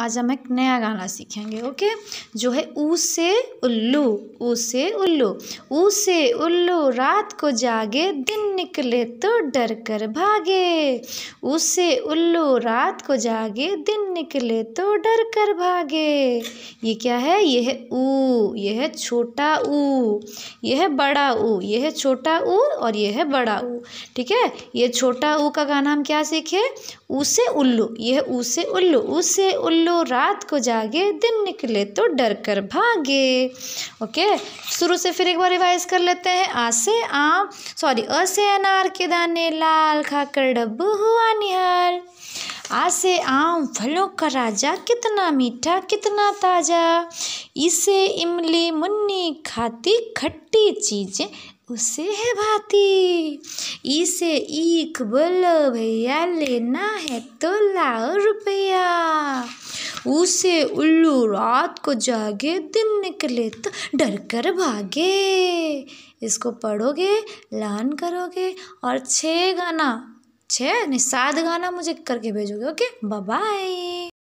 आज हम एक नया गाना सीखेंगे ओके जो है ऊ से उल्लू ऊ से उल्लू ऊ से उल्लू रात को जागे दिन निकले तो डर कर भागे ऊ से उल्लू रात को जागे दिन निकले तो डर कर भागे ये क्या है ये है ऊ ये है छोटा ऊ ये है बड़ा ऊ ये है छोटा ऊ और ये है बड़ा ऊ ठीक है ये छोटा ऊ का गाना हम क्या सीखे ऊ से उल्लू ये है ऊ से उल्लू ऊ से उल्लू उल्लू रात को जागे दिन निकले तो डर कर भागे ओके शुरू से फिर एक बार रिवाइज कर लेते हैं आ से आम सॉरी अ से अनार के दाने लाल खाकर डब्बू हुआ निहाल आ से आम फलों का राजा कितना मीठा कितना ताजा इसे इमली मुन्नी खाती खट्टी चीज़ें उसे है भाती इसे ईख बोलो भैया लेना है तो लाओ रुपया उसे उल्लू रात को जागे दिन निकले तो डर कर भागे इसको पढ़ोगे लान करोगे और छः गाना छः नहीं सात गाना मुझे करके भेजोगे ओके बाय